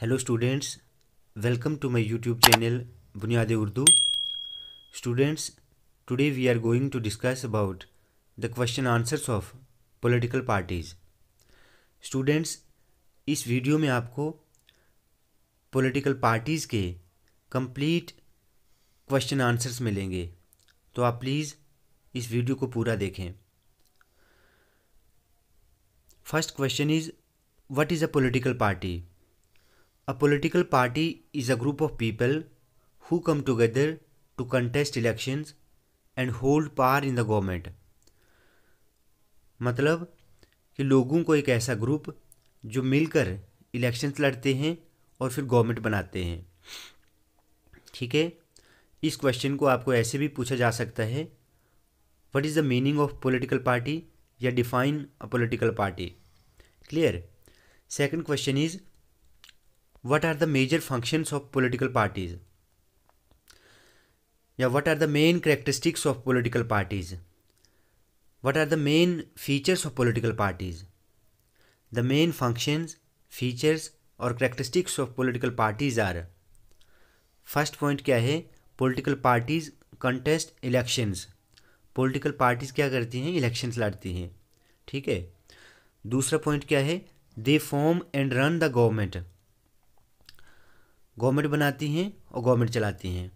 Hello students welcome to my YouTube channel Buniyad Urdu students today we are going to discuss about the question answers of political parties students इस video में आपको political parties के complete question answers मिलेंगे तो आप please इस video को पूरा देखें first question is what is a political party A political party is a group of people who come together to contest elections and hold power in the government. मतलब कि लोगों को एक ऐसा ग्रुप जो मिलकर इलेक्शंस लड़ते हैं और फिर गवर्नमेंट बनाते हैं ठीक है इस क्वेश्चन को आपको ऐसे भी पूछा जा सकता है what is the meaning of political party या define a political party clear second question is what are the major functions of political parties या what are the main characteristics of political parties what are the main features of political parties the main functions features और characteristics of political parties are first point क्या है political parties contest elections political parties क्या करती हैं elections लड़ती हैं ठीक है दूसरा पॉइंट क्या है they form and run the government government बनाती हैं और गवर्नमेंट चलाती हैं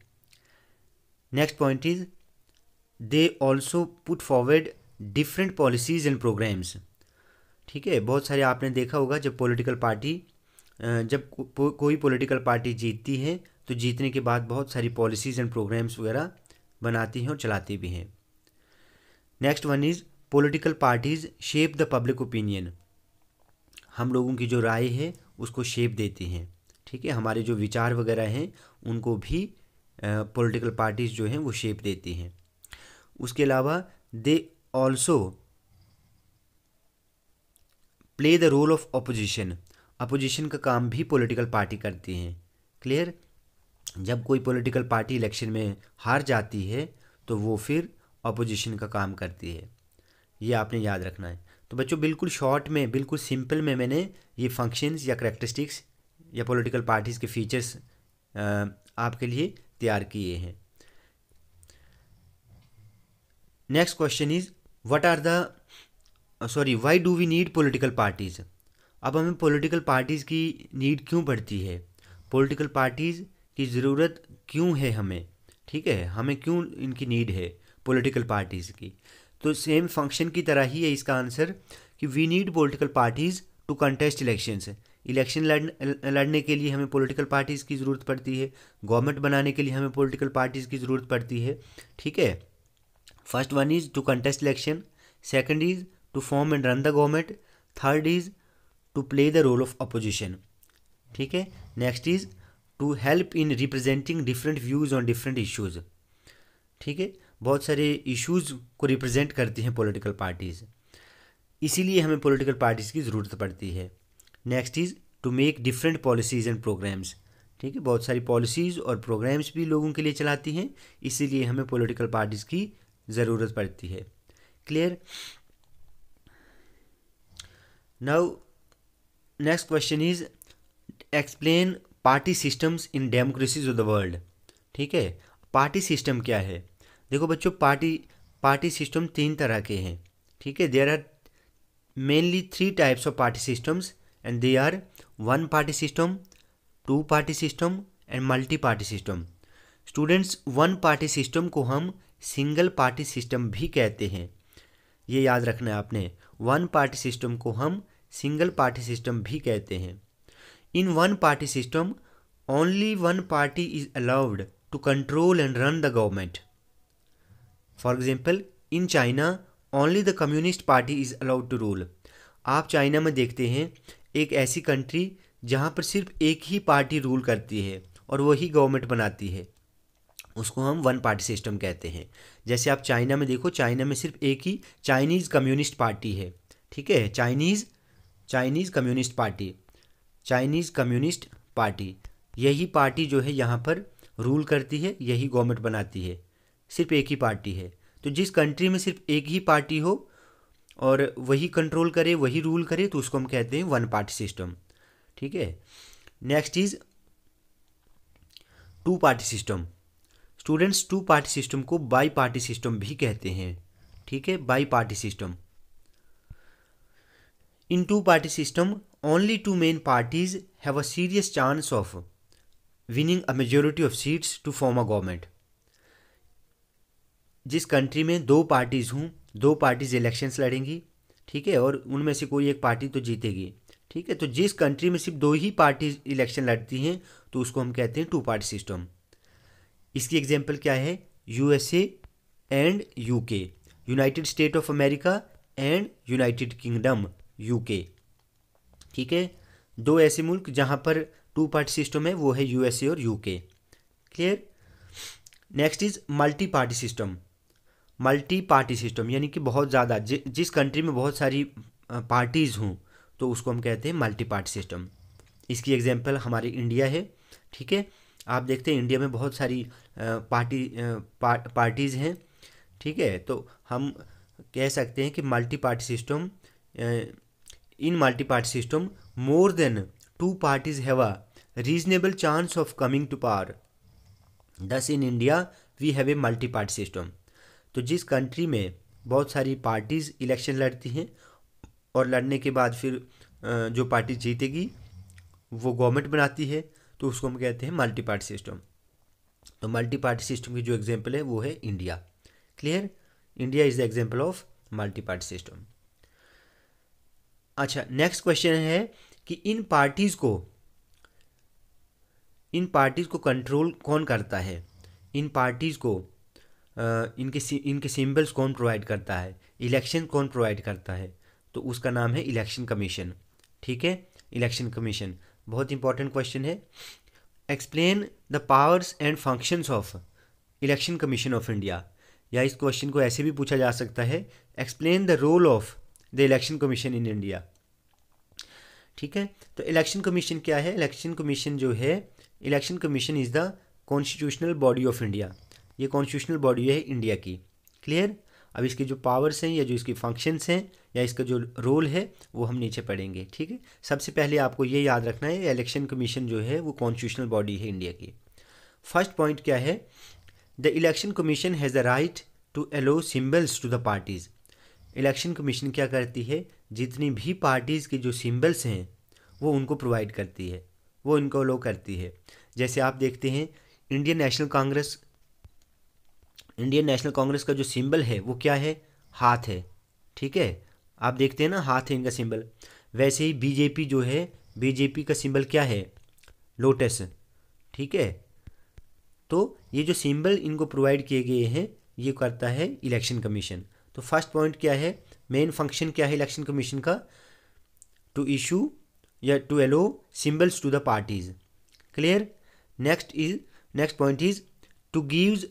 next point is they also put forward different policies and programmes ठीक है बहुत सारे आपने देखा होगा जब पॉलिटिकल पार्टी जब को, कोई पॉलिटिकल पार्टी जीतती है तो जीतने के बाद बहुत सारी पॉलिसीज़ एंड प्रोग्राम्स वगैरह बनाती हैं और चलाती भी हैं next one is political parties shape the public opinion हम लोगों की जो राय है उसको शेप देती हैं ठीक है हमारे जो विचार वगैरह हैं उनको भी पॉलिटिकल पार्टीज़ जो हैं वो शेप देती हैं उसके अलावा they also play the role of opposition opposition का काम भी पॉलिटिकल पार्टी करती हैं क्लियर जब कोई पॉलिटिकल पार्टी इलेक्शन में हार जाती है तो वो फिर अपोजिशन का काम करती है ये आपने याद रखना है तो बच्चों बिल्कुल शॉर्ट में बिल्कुल सिंपल में मैंने ये फंक्शंस या करेक्टरिस्टिक्स या पॉलिटिकल पार्टीज़ के फीचर्स आपके लिए तैयार किए हैं next question is what are the sorry why do we need political parties अब हमें पॉलिटिकल पार्टीज़ की नीड क्यों पड़ती है पॉलिटिकल पार्टीज़ की ज़रूरत क्यों है हमें ठीक है हमें क्यों इनकी नीड है पॉलिटिकल पार्टीज़ की तो सेम फंक्शन की तरह ही है इसका आंसर कि we need political parties to contest elections election लड़ने के लिए हमें पॉलिटिकल पार्टीज़ की ज़रूरत पड़ती है गवर्नमेंट बनाने के लिए हमें पॉलिटिकल पार्टीज़ की ज़रूरत पड़ती है ठीक है first one is to contest election second is to form and run the government third is to play the role of opposition ठीक है next is to help in representing different views on different issues ठीक है बहुत सारे issues को represent करती हैं political parties इसीलिए हमें पोलिटिकल पार्टीज़ की ज़रूरत पड़ती है next is to make different policies and programmes ठीक है बहुत सारी पॉलिसीज़ और प्रोग्राम्स भी लोगों के लिए चलाती हैं इसीलिए हमें पॉलिटिकल पार्टीज़ की ज़रूरत पड़ती है clear now next question is explain party systems in democracies of the world ठीक है पार्टी सिस्टम क्या है देखो बच्चों पार्टी पार्टी सिस्टम तीन तरह के हैं ठीक है there are mainly three types of party systems and they are one party system, two party system and multi party system students one party system को हम सिंगल पार्टी सिस्टम भी कहते हैं ये याद रखना है आपने वन पार्टी सिस्टम को हम सिंगल पार्टी सिस्टम भी कहते हैं in one party system only one party is allowed to control and run the government for example in China only the communist party is allowed to rule आप China में देखते हैं एक ऐसी country जहाँ पर सिर्फ एक ही पार्टी रूल करती है और वही गवर्नमेंट बनाती है उसको हम वन पार्टी सिस्टम कहते हैं जैसे आप चाइना में देखो चाइना में सिर्फ एक ही चाइनीज़ कम्युनिस्ट पार्टी है ठीक है Chinese Chinese communist party Chinese communist party यही पार्टी जो है यहाँ पर रूल करती है यही गवर्नमेंट बनाती है सिर्फ एक ही पार्टी है तो जिस कंट्री में सिर्फ एक ही पार्टी हो और वही कंट्रोल करे वही रूल करे तो उसको हम कहते हैं वन पार्टी सिस्टम ठीक है next is two party system students two party system को बाई पार्टी सिस्टम भी कहते हैं ठीक है bi party system in two party system only two main parties have a serious chance of winning a majority of seats to form a government जिस country में दो parties हूँ दो पार्टीज इलेक्शंस लड़ेंगी ठीक है और उनमें से कोई एक पार्टी तो जीतेगी ठीक है तो जिस कंट्री में सिर्फ दो ही पार्टी इलेक्शन लड़ती हैं तो उसको हम कहते हैं टू पार्टी सिस्टम इसकी एग्जाम्पल क्या है USA and UK United State of America and United Kingdom UK ठीक है दो ऐसे मुल्क जहाँ पर टू पार्टी सिस्टम है वो है यूएसए और UK clear next is multi party system multi party system यानी कि बहुत ज़्यादा जि, जिस कंट्री में बहुत सारी पार्टीज़ हों तो उसको हम कहते हैं मल्टी पार्टी सिस्टम इसकी एग्जाम्पल हमारे इंडिया है ठीक है आप देखते हैं इंडिया में बहुत सारी पार्टी पार, पार्टीज़ हैं ठीक है तो हम कह सकते हैं कि multi party system in multi party system more than two parties have a reasonable chance of coming to power thus in India we have a multi party system तो जिस कंट्री में बहुत सारी पार्टीज़ इलेक्शन लड़ती हैं और लड़ने के बाद फिर जो पार्टी जीतेगी वो गवर्नमेंट बनाती है तो उसको हम कहते हैं मल्टी पार्टी सिस्टम तो मल्टी पार्टी सिस्टम की जो एग्जाम्पल है वो है India clear India is the example of multi party system अच्छा नेक्स्ट क्वेश्चन है कि इन पार्टीज़ को इन पार्टीज़ को कंट्रोल कौन करता है इन पार्टीज़ को इनके इनके सिंबल्स कौन प्रोवाइड करता है इलेक्शन कौन प्रोवाइड करता है तो उसका नाम है इलेक्शन कमीशन ठीक है इलेक्शन कमीशन बहुत इंपॉर्टेंट क्वेश्चन है explain the powers and functions of election commission of India या इस क्वेश्चन को ऐसे भी पूछा जा सकता है explain the role of the election commission in India ठीक है तो इलेक्शन कमीशन क्या है इलेक्शन कमीशन जो है election commission is the constitutional body of India ये कॉन्स्टिट्यूशनल बॉडी है इंडिया की क्लियर अब इसकी जो पावर्स हैं या जो इसकी फंक्शंस हैं या इसका जो रोल है वो हम नीचे पढ़ेंगे ठीक है सबसे पहले आपको ये याद रखना है इलेक्शन कमीशन जो है वो कॉन्स्टिट्यूशनल बॉडी है इंडिया की फर्स्ट पॉइंट क्या है the election commission has the right to allow symbols to the parties election commission क्या करती है जितनी भी पार्टीज़ के जो सिम्बल्स हैं वो उनको प्रोवाइड करती है वो इनको अलो करती है जैसे आप देखते हैं Indian National Congress Indian National Congress का जो सिंबल है वो क्या है हाथ है ठीक है आप देखते हैं ना हाथ है इनका सिंबल वैसे ही बीजेपी जो है बीजेपी का सिंबल क्या है लोटस ठीक है तो ये जो सिंबल इनको प्रोवाइड किए गए हैं ये करता है इलेक्शन कमीशन तो फर्स्ट पॉइंट क्या है मेन फंक्शन क्या है इलेक्शन कमीशन का टू इशू या to allow symbols to the parties clear next is next point is to gives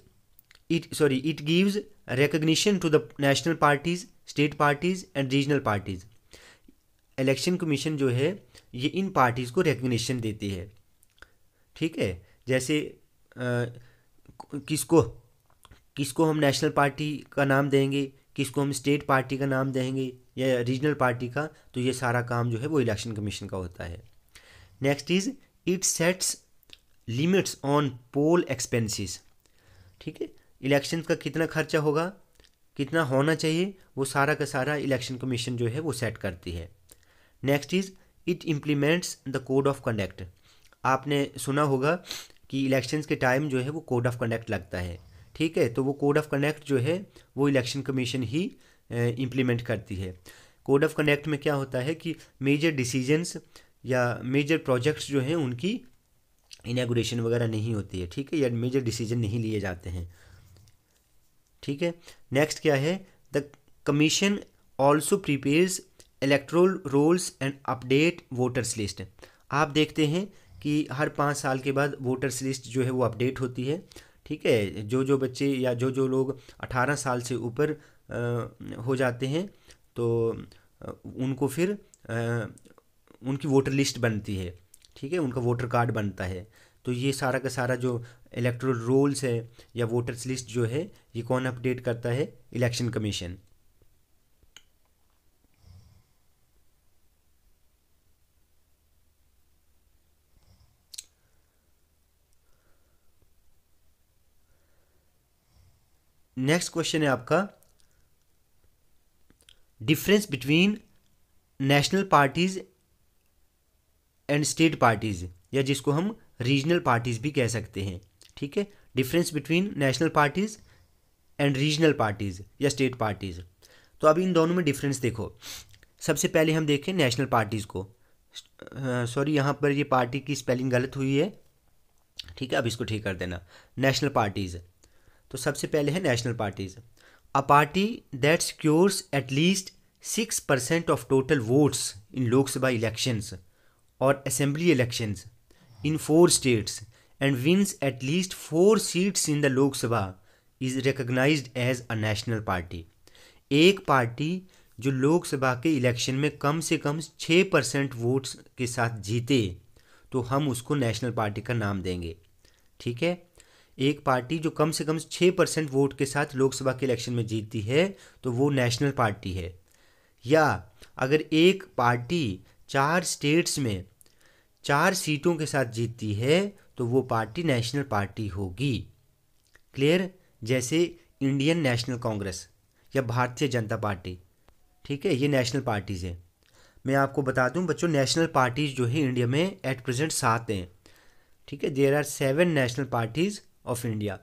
it sorry it gives recognition to the national parties state parties and regional parties election commission जो है ये इन parties को recognition देती है ठीक है जैसे आ, किसको किसको हम नेशनल पार्टी का नाम देंगे किसको हम स्टेट पार्टी का नाम देंगे या रीजनल पार्टी का तो ये सारा काम जो है वो इलेक्शन कमीशन का होता है next is it sets limits on poll expenses ठीक है इलेक्शन का कितना खर्चा होगा कितना होना चाहिए वो सारा का सारा इलेक्शन कमीशन जो है वो सेट करती है next is it implements the code of conduct आपने सुना होगा कि इलेक्शंस के टाइम जो है वो कोड ऑफ कंडक्ट लगता है ठीक है तो वो कोड ऑफ कंडक्ट जो है वो इलेक्शन कमीशन ही इम्प्लीमेंट करती है कोड ऑफ कंडक्ट में क्या होता है कि मेजर डिसीजंस या मेजर प्रोजेक्ट्स जो हैं उनकी इनाग्रेशन वगैरह नहीं होती है ठीक है या मेजर डिसीजन नहीं लिए जाते हैं ठीक है नेक्स्ट क्या है the commission also prepares electoral rolls and update voters list आप देखते हैं कि हर पाँच साल के बाद वोटर्स लिस्ट जो है वो अपडेट होती है ठीक है जो जो बच्चे या जो जो लोग अठारह साल से ऊपर हो जाते हैं तो उनको फिर आ, उनकी वोटर लिस्ट बनती है ठीक है उनका वोटर कार्ड बनता है तो ये सारा का सारा जो इलेक्ट्रल रोल्स है या वोटर्स लिस्ट जो है ये कौन अपडेट करता है इलेक्शन कमीशन नेक्स्ट क्वेश्चन है आपका difference between national parties and state parties या जिसको हम रीजनल पार्टीज़ भी कह सकते हैं ठीक है difference between national parties and regional parties या स्टेट पार्टीज़ तो अब इन दोनों में डिफरेंस देखो सबसे पहले हम देखें नेशनल पार्टीज़ को सॉरी यहाँ पर ये पार्टी की स्पेलिंग गलत हुई है ठीक है अब इसको ठीक कर देना नेशनल पार्टीज़ तो सबसे पहले है national parties a party that secures at least six percent of total votes in Lok Sabha elections और assembly elections in four states and wins at least four seats in the Lok Sabha is recognized as a national party. एक पार्टी जो लोकसभा के election में कम से कम छः percent votes के साथ जीते तो हम उसको नेशनल पार्टी का नाम देंगे ठीक है एक पार्टी जो कम से कम छः परसेंट वोट के साथ लोकसभा के इलेक्शन में जीतती है तो वो नेशनल पार्टी है या अगर एक पार्टी चार स्टेट्स में चार सीटों के साथ जीतती है तो वो पार्टी नेशनल पार्टी होगी क्लियर जैसे इंडियन नेशनल कांग्रेस या भारतीय जनता पार्टी ठीक है ये नेशनल पार्टीज़ हैं मैं आपको बता दूं बच्चों नेशनल पार्टीज़ जो है इंडिया में एट प्रेजेंट सात हैं ठीक है there are seven national parties of India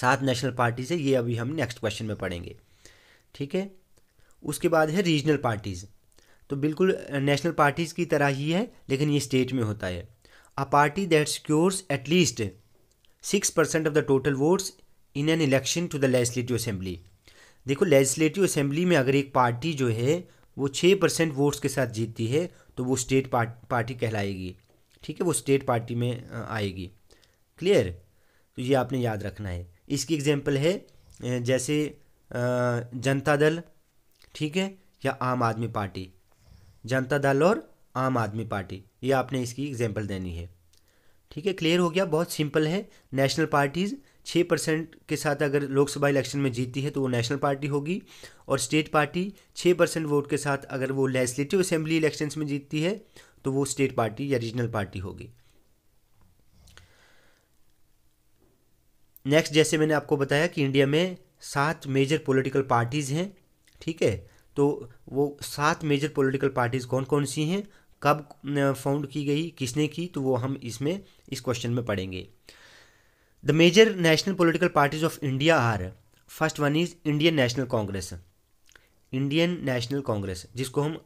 सात नेशनल पार्टीज़ है ये अभी हम नेक्स्ट क्वेश्चन में पढ़ेंगे ठीक है उसके बाद है रीजनल पार्टीज़ तो बिल्कुल नेशनल पार्टीज़ की तरह ही है लेकिन ये स्टेट में होता है a party that secures at least six percent of the total votes in an election to the legislative assembly देखो लेजिस्लेटिव असेंबली में अगर एक पार्टी जो है वो छः परसेंट वोट्स के साथ जीतती है तो वो स्टेट पार्टी कहलाएगी ठीक है वो स्टेट पार्टी में आएगी क्लियर तो ये आपने याद रखना है इसकी एग्जाम्पल है जैसे जनता दल ठीक है या आम आदमी पार्टी जनता दल और आम आदमी पार्टी ये आपने इसकी एग्जाम्पल देनी है ठीक है क्लियर हो गया बहुत सिंपल है नेशनल पार्टीज़ छः परसेंट के साथ अगर लोकसभा इलेक्शन में जीती है तो वो नेशनल पार्टी होगी और स्टेट पार्टी छः परसेंट वोट के साथ अगर वो लेजिस्लेटिव असेंबली इलेक्शंस में जीतती है तो वो स्टेट पार्टी तो या रीजनल पार्टी होगी नेक्स्ट जैसे मैंने आपको बताया कि इंडिया में सात मेजर पॉलिटिकल पार्टीज़ हैं ठीक है तो वो सात मेजर पॉलिटिकल पार्टीज़ कौन कौन सी हैं कब फाउंड की गई किसने की तो वो हम इसमें इस क्वेश्चन में पढ़ेंगे the major national political parties of India are first one is Indian National Congress Indian National Congress जिसको हम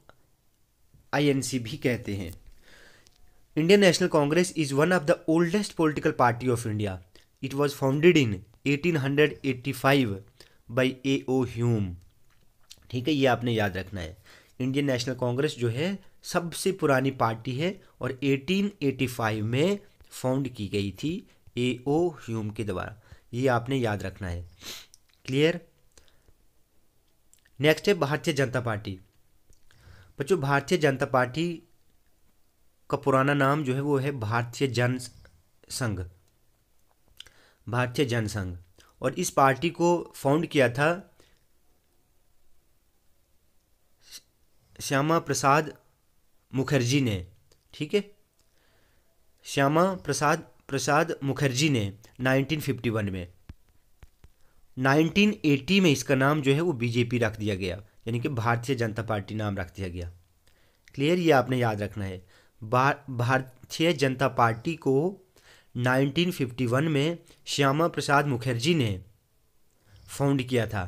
आईएनसी भी कहते हैं Indian National Congress is one of the oldest political party of India it was founded in 1885 by A O Hume ठीक है ये आपने याद रखना है इंडियन नेशनल कांग्रेस जो है सबसे पुरानी पार्टी है और 1885 में फाउंड की गई थी ए ओ ह्यूम के द्वारा ये आपने याद रखना है क्लियर नेक्स्ट है भारतीय जनता पार्टी बच्चों भारतीय जनता पार्टी का पुराना नाम जो है वो है भारतीय जन संघ भारतीय जनसंघ और इस पार्टी को फाउंड किया था श्यामा प्रसाद मुखर्जी ने ठीक है श्यामा प्रसाद प्रसाद मुखर्जी ने 1951 में 1980 में इसका नाम जो है वो बीजेपी रख दिया गया यानी कि भारतीय जनता पार्टी नाम रख दिया गया क्लियर ये आपने याद रखना है भारतीय जनता पार्टी को 1951 में श्यामा प्रसाद मुखर्जी ने फाउंड किया था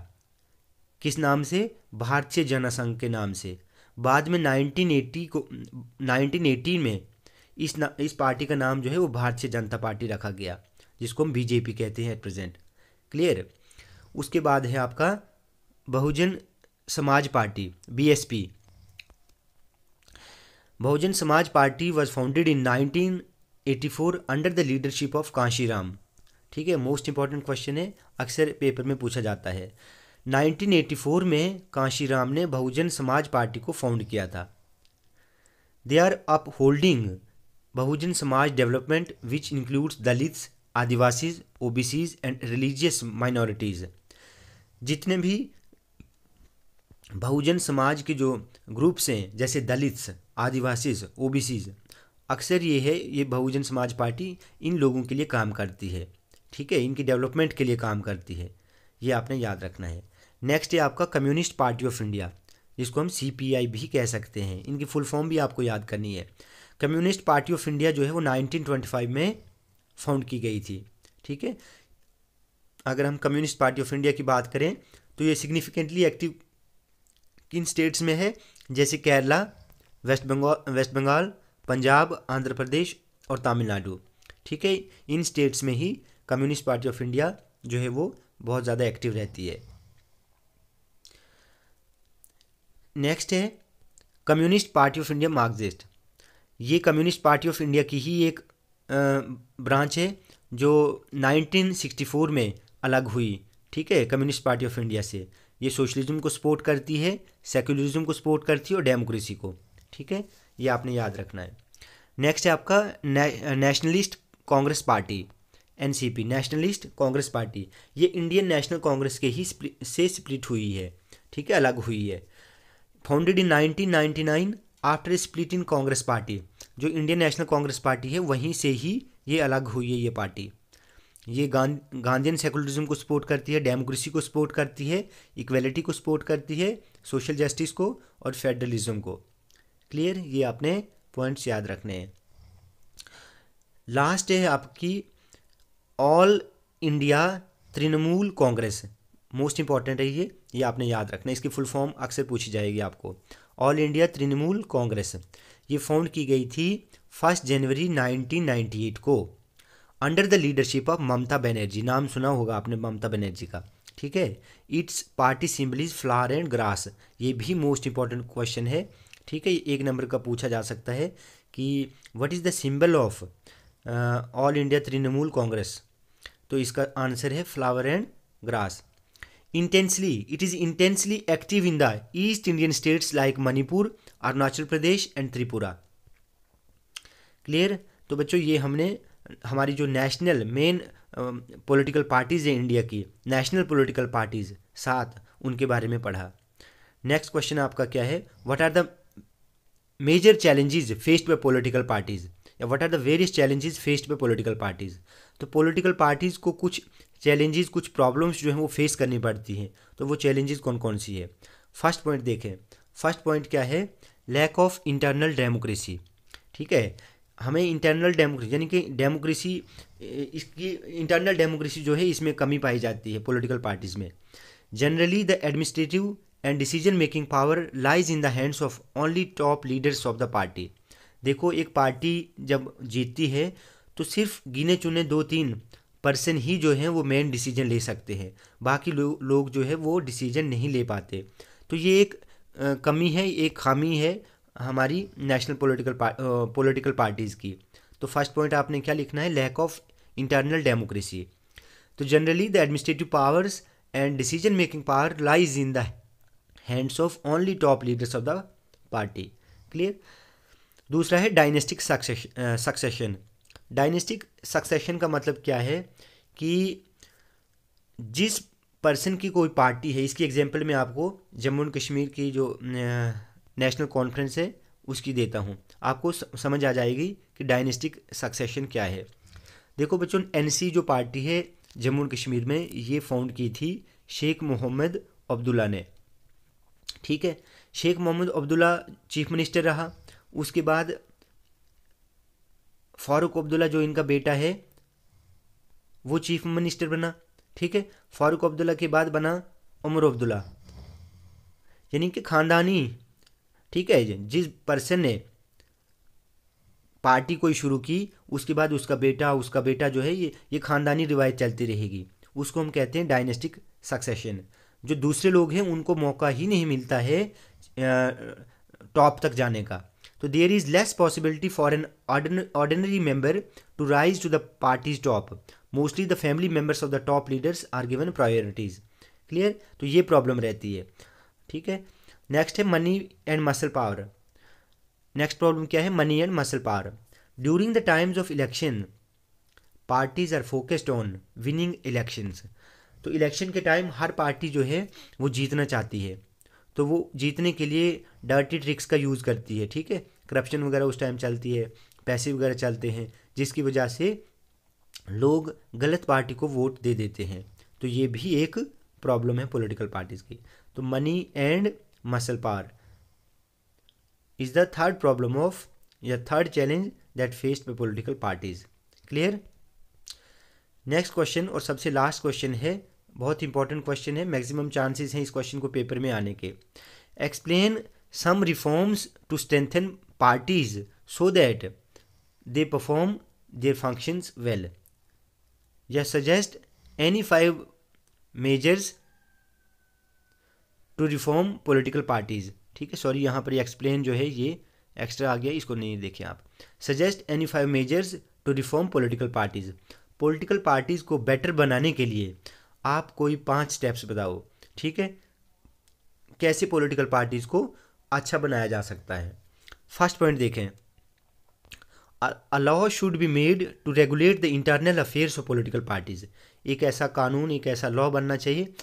किस नाम से भारतीय जनसंघ के नाम से बाद में 1980 को 1980 में इस न, इस पार्टी का नाम जो है वो भारतीय जनता पार्टी रखा गया जिसको हम बीजेपी कहते हैं एट प्रेजेंट क्लियर उसके बाद है आपका बहुजन Samaj party BSP Bahujan Samaj party was founded in 1984 under the leadership of Kanshiram ठीक है मोस्ट इंपॉर्टेंट क्वेश्चन है अक्सर पेपर में पूछा जाता है 1984 में कांशीराम ने बहुजन समाज पार्टी को फाउंड किया था they are upholding Bahujan Samaj development which includes dalits adivasis OBCs and religious minorities जितने भी बहुजन समाज के जो ग्रुप्स हैं जैसे दलित्स आदिवासीज ओबीसीज अक्सर ये है ये बहुजन समाज पार्टी इन लोगों के लिए काम करती है ठीक है इनकी डेवलपमेंट के लिए काम करती है ये आपने याद रखना है नेक्स्ट है आपका कम्युनिस्ट पार्टी ऑफ इंडिया जिसको हम सी भी कह सकते हैं इनकी फुल फॉर्म भी आपको याद करनी है कम्युनिस्ट पार्टी ऑफ इंडिया जो है वो 1925 में फाउंड की गई थी ठीक है अगर हम कम्युनिस्ट पार्टी ऑफ इंडिया की बात करें तो ये सिग्निफिकेंटली एक्टिव किन स्टेट्स में है जैसे केरला वेस्ट बंगाल वेस्ट बंगाल पंजाब आंध्र प्रदेश और तमिलनाडु ठीक है इन स्टेट्स में ही कम्युनिस्ट पार्टी ऑफ इंडिया जो है वो बहुत ज़्यादा एक्टिव रहती है नेक्स्ट है Communist Party of India Marxist ये कम्युनिस्ट पार्टी ऑफ इंडिया की ही एक ब्रांच है जो 1964 में अलग हुई ठीक है कम्युनिस्ट पार्टी ऑफ इंडिया से ये सोशलिज्म को सपोर्ट करती है सेक्युलरिज्म को सपोर्ट करती है और डेमोक्रेसी को ठीक है ये आपने याद रखना है नेक्स्ट है आपका ने, Nationalist Congress Party NCP Nationalist Congress Party ये इंडियन नेशनल कांग्रेस के ही से स्प्लिट हुई है ठीक है अलग हुई है founded in 1999 after split in Congress party जो इंडियन नेशनल कांग्रेस पार्टी है वहीं से ही ये अलग हुई है ये पार्टी ये गांधी गांधीन सेकुलरिज्म को सपोर्ट करती है डेमोक्रेसी को सपोर्ट करती है इक्वेलिटी को सपोर्ट करती है सोशल जस्टिस को और फेडरलिज्म को क्लियर ये आपने पॉइंट्स याद रखने हैं लास्ट है आपकी All India Trinamool Congress most important है ये ये आपने याद रखना इसकी फुल फॉर्म अक्सर पूछी जाएगी आपको ऑल इंडिया तृणमूल कांग्रेस ये फाउंड की गई थी फर्स्ट जनवरी 1998 को under the leadership of Mamata Banerjee नाम सुना होगा आपने ममता बनर्जी का ठीक है its party is flower and grass ये भी मोस्ट इंपॉर्टेंट क्वेश्चन है ठीक है एक नंबर का पूछा जा सकता है कि what is the symbol of All India Trinamool Congress तो इसका आंसर है flower and grass Intensely, it is intensely active in the East Indian states like Manipur, Arunachal Pradesh and Tripura. Clear तो बच्चों ये हमने हमारी जो नेशनल मेन पॉलिटिकल पार्टीज़ हैं इंडिया की नेशनल पॉलिटिकल पार्टीज़ सात उनके बारे में पढ़ा नेक्स्ट क्वेश्चन आपका क्या है what are the major challenges faced by political parties या what are the various challenges faced by political parties तो पॉलिटिकल पार्टीज़ को कुछ चैलेंजेस कुछ प्रॉब्लम्स जो हैं वो फेस करनी पड़ती हैं तो वो चैलेंजेस कौन कौन सी है फर्स्ट पॉइंट देखें फर्स्ट पॉइंट क्या है लैक ऑफ इंटरनल डेमोक्रेसी ठीक है हमें इंटरनल डेमोक्रेसी यानी कि डेमोक्रेसी इसकी इंटरनल डेमोक्रेसी जो है इसमें कमी पाई जाती है पोलिटिकल पार्टीज़ में generally the administrative and decision making power lies in the hands of only top leaders of the party देखो एक पार्टी जब जीतती है तो सिर्फ गिने चुने दो तीन पर्सन ही जो है वो मेन डिसीजन ले सकते हैं बाकी लो, लोग जो है वो डिसीजन नहीं ले पाते तो ये एक आ, कमी है एक खामी है हमारी नेशनल पॉलिटिकल पॉलिटिकल पार्टीज़ की तो फर्स्ट पॉइंट आपने क्या लिखना है लैक ऑफ इंटरनल डेमोक्रेसी तो generally the administrative powers and decision making power lies in the hands of only top leaders of the party clear दूसरा है डायनेस्टिक सक्सेशन डायनेस्टिक सक्सेशन का मतलब क्या है कि जिस पर्सन की कोई पार्टी है इसकी एग्जाम्पल मैं आपको जम्मू एंड कश्मीर की जो नेशनल कॉन्फ्रेंस है उसकी देता हूँ आपको समझ आ जाएगी कि डायनेस्टिक सक्सेशन क्या है देखो बच्चों एनसी जो पार्टी है जम्मू एंड कश्मीर में ये फाउंड की थी शेख मोहम्मद अब्दुल्ला ने ठीक है शेख मोहम्मद अब्दुल्ला चीफ मिनिस्टर रहा उसके बाद फारूक अब्दुल्ला जो इनका बेटा है वो चीफ मिनिस्टर बना ठीक है फारूक अब्दुल्ला के बाद बना उमर अब्दुल्ला यानी कि खानदानी ठीक है जिस पर्सन ने पार्टी कोई शुरू की उसके बाद उसका बेटा उसका बेटा जो है ये ये खानदानी रिवायत चलती रहेगी उसको हम कहते हैं डायनेस्टिक सक्सेशन जो दूसरे लोग हैं उनको मौका ही नहीं मिलता है टॉप तक जाने का तो there is less possibility for an ordinary member to rise to the parties top mostly the family members of the top leaders are given priorities clear तो ये प्रॉब्लम रहती है ठीक है नेक्स्ट है money and muscle power next problem क्या है money and muscle power during the times of election parties are focused on winning elections तो इलेक्शन के टाइम हर पार्टी जो है वो जीतना चाहती है तो वो जीतने के लिए डर्टी ट्रिक्स का यूज़ करती है ठीक है करप्शन वगैरह उस टाइम चलती है पैसे वगैरह चलते हैं जिसकी वजह से लोग गलत पार्टी को वोट दे देते हैं तो ये भी एक प्रॉब्लम है पॉलिटिकल पार्टीज़ की तो money and muscle power is the third problem of या third challenge that faced by political parties clear next question और सबसे लास्ट क्वेश्चन है बहुत इंपॉर्टेंट क्वेश्चन है मैक्सिमम चांसेस हैं इस क्वेश्चन को पेपर में आने के explain some reforms to strengthen parties so that they perform their functions well या suggest any five measures to reform political parties ठीक है सॉरी यहाँ पर एक्सप्लेन जो है ये एक्स्ट्रा आ गया इसको नहीं देखें आप suggest any five measures to reform political parties political parties को बेटर बनाने के लिए आप कोई पांच स्टेप्स बताओ ठीक है कैसे पॉलिटिकल पार्टीज़ को अच्छा बनाया जा सकता है फर्स्ट पॉइंट देखें a law should be made to regulate the internal affairs of political parties एक ऐसा कानून एक ऐसा लॉ बनना चाहिए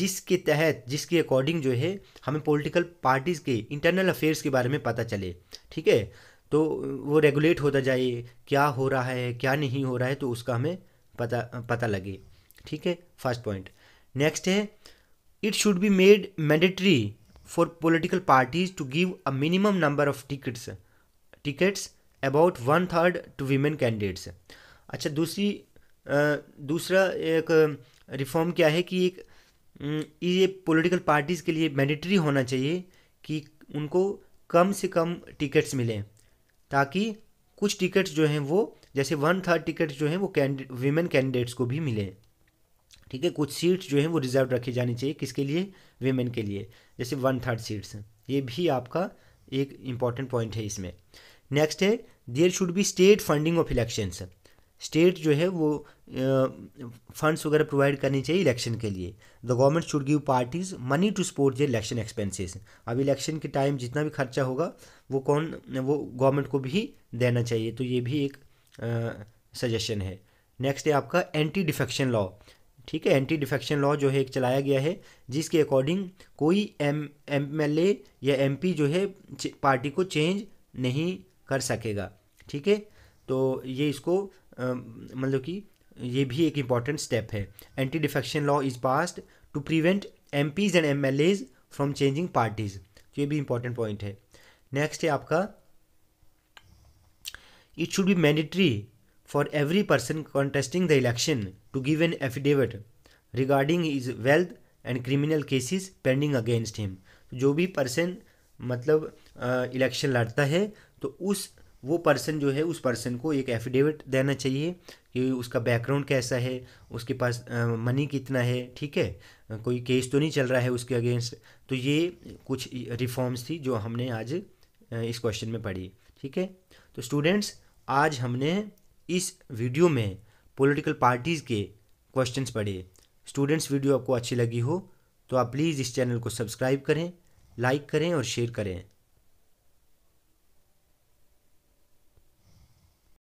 जिसके तहत जिसके अकॉर्डिंग जो है हमें पॉलिटिकल पार्टीज़ के इंटरनल अफेयर्स के बारे में पता चले ठीक है तो वो रेगुलेट होता जाए क्या हो रहा है क्या नहीं हो रहा है तो उसका हमें पता पता लगे ठीक है फर्स्ट पॉइंट नेक्स्ट है it should be made mandatory for political parties to give a minimum number of tickets tickets about one third to women candidates अच्छा दूसरी दूसरा एक रिफॉर्म क्या है कि एक ये पॉलिटिकल पार्टीज़ के लिए मैंडेटरी होना चाहिए कि उनको कम से कम टिकट्स मिलें ताकि कुछ टिकट्स जो हैं वो जैसे वन थर्ड टिकट्स जो हैं वो कैंड वीमेन कैंडिडेट्स को भी मिलें ठीक है कुछ सीट्स जो हैं वो रिजर्व रखी जानी चाहिए किसके लिए वेमेन के लिए जैसे वन थर्ड सीट्स ये भी आपका एक इम्पॉर्टेंट पॉइंट है इसमें नेक्स्ट है there should be state funding of elections state जो है वो फंड्स वगैरह प्रोवाइड करनी चाहिए इलेक्शन के लिए the government should give parties money to support their election expenses अब इलेक्शन के टाइम जितना भी खर्चा होगा वो कौन वो गवर्नमेंट को भी देना चाहिए तो ये भी एक सजेशन है नेक्स्ट है आपका एंटी डिफेक्शन लॉ ठीक है एंटी डिफेक्शन लॉ जो है एक चलाया गया है जिसके अकॉर्डिंग कोई एम एम एल ए या एम पी जो है पार्टी को चेंज नहीं कर सकेगा ठीक है तो ये इसको मतलब कि ये भी एक इम्पॉर्टेंट स्टेप है anti defection law is passed to prevent MPs and MLAs from changing parties तो ये भी इम्पॉर्टेंट पॉइंट है नेक्स्ट है आपका it should be mandatory for every person contesting the election to give an affidavit regarding his wealth and criminal cases pending against him तो जो भी person मतलब इलेक्शन लड़ता है तो उस वो पर्सन जो है उस पर्सन को एक एफिडेविट देना चाहिए कि उसका बैकग्राउंड कैसा है उसके पास मनी कितना है ठीक है कोई केस तो नहीं चल रहा है उसके अगेंस्ट तो ये कुछ रिफॉर्म्स थी जो हमने आज इस क्वेश्चन में पढ़ी ठीक है तो स्टूडेंट्स आज हमने इस वीडियो में पॉलिटिकल पार्टीज़ के क्वेश्चंस पढ़े स्टूडेंट्स वीडियो आपको अच्छी लगी हो तो आप प्लीज़ इस चैनल को सब्सक्राइब करें लाइक करें और शेयर करें